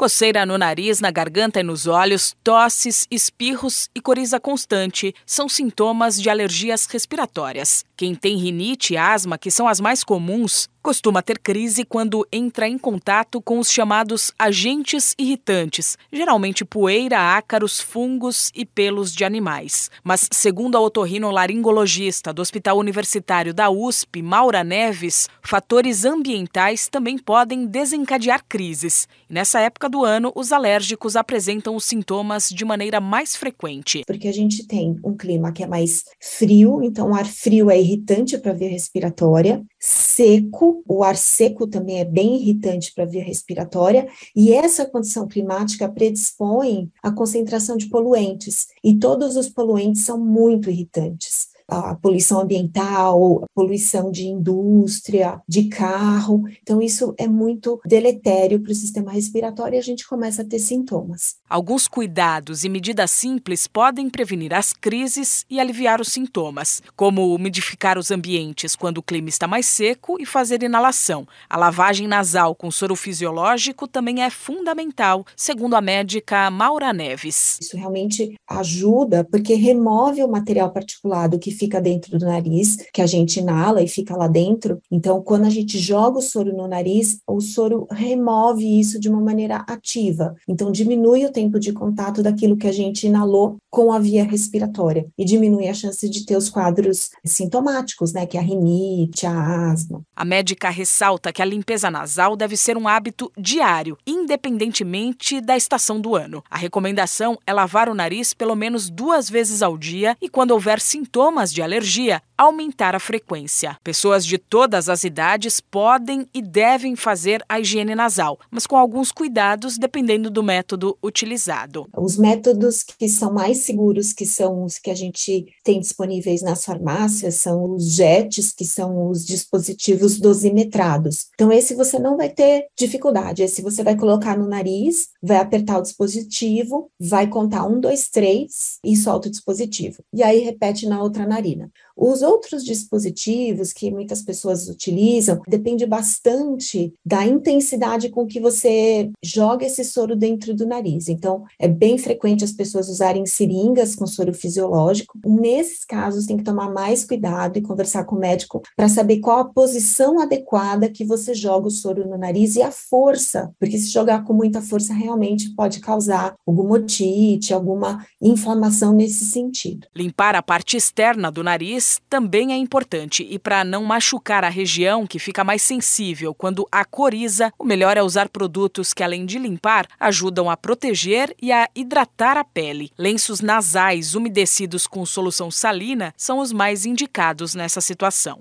Coceira no nariz, na garganta e nos olhos, tosses, espirros e coriza constante são sintomas de alergias respiratórias. Quem tem rinite e asma, que são as mais comuns, Costuma ter crise quando entra em contato com os chamados agentes irritantes, geralmente poeira, ácaros, fungos e pelos de animais. Mas, segundo a otorrinolaringologista do Hospital Universitário da USP, Maura Neves, fatores ambientais também podem desencadear crises. E nessa época do ano, os alérgicos apresentam os sintomas de maneira mais frequente. Porque a gente tem um clima que é mais frio, então o ar frio é irritante para a via respiratória seco, o ar seco também é bem irritante para a via respiratória, e essa condição climática predispõe à concentração de poluentes, e todos os poluentes são muito irritantes a poluição ambiental, a poluição de indústria, de carro. Então, isso é muito deletério para o sistema respiratório e a gente começa a ter sintomas. Alguns cuidados e medidas simples podem prevenir as crises e aliviar os sintomas, como umidificar os ambientes quando o clima está mais seco e fazer inalação. A lavagem nasal com soro fisiológico também é fundamental, segundo a médica Maura Neves. Isso realmente ajuda porque remove o material particulado que fica dentro do nariz, que a gente inala e fica lá dentro. Então, quando a gente joga o soro no nariz, o soro remove isso de uma maneira ativa. Então, diminui o tempo de contato daquilo que a gente inalou com a via respiratória e diminui a chance de ter os quadros sintomáticos, né, que é a rinite, a asma. A médica ressalta que a limpeza nasal deve ser um hábito diário, independentemente da estação do ano. A recomendação é lavar o nariz pelo menos duas vezes ao dia e quando houver sintomas de alergia, aumentar a frequência. Pessoas de todas as idades podem e devem fazer a higiene nasal, mas com alguns cuidados dependendo do método utilizado. Os métodos que são mais seguros, que são os que a gente tem disponíveis nas farmácias, são os jets, que são os dispositivos dosimetrados. Então, esse você não vai ter dificuldade, esse você vai colocar no nariz, vai apertar o dispositivo, vai contar um, dois, três e solta o dispositivo. E aí repete na outra narina. Os outros dispositivos que muitas pessoas utilizam, depende bastante da intensidade com que você joga esse soro dentro do nariz. Então, é bem frequente as pessoas usarem seringas com soro fisiológico. Nesses casos, tem que tomar mais cuidado e conversar com o médico para saber qual a posição adequada que você joga o soro no nariz e a força, porque se jogar com muita força realmente pode causar alguma otite, alguma inflamação nesse sentido. Limpar a parte externa do nariz também também é importante e para não machucar a região que fica mais sensível quando acoriza, o melhor é usar produtos que além de limpar, ajudam a proteger e a hidratar a pele. Lenços nasais umedecidos com solução salina são os mais indicados nessa situação.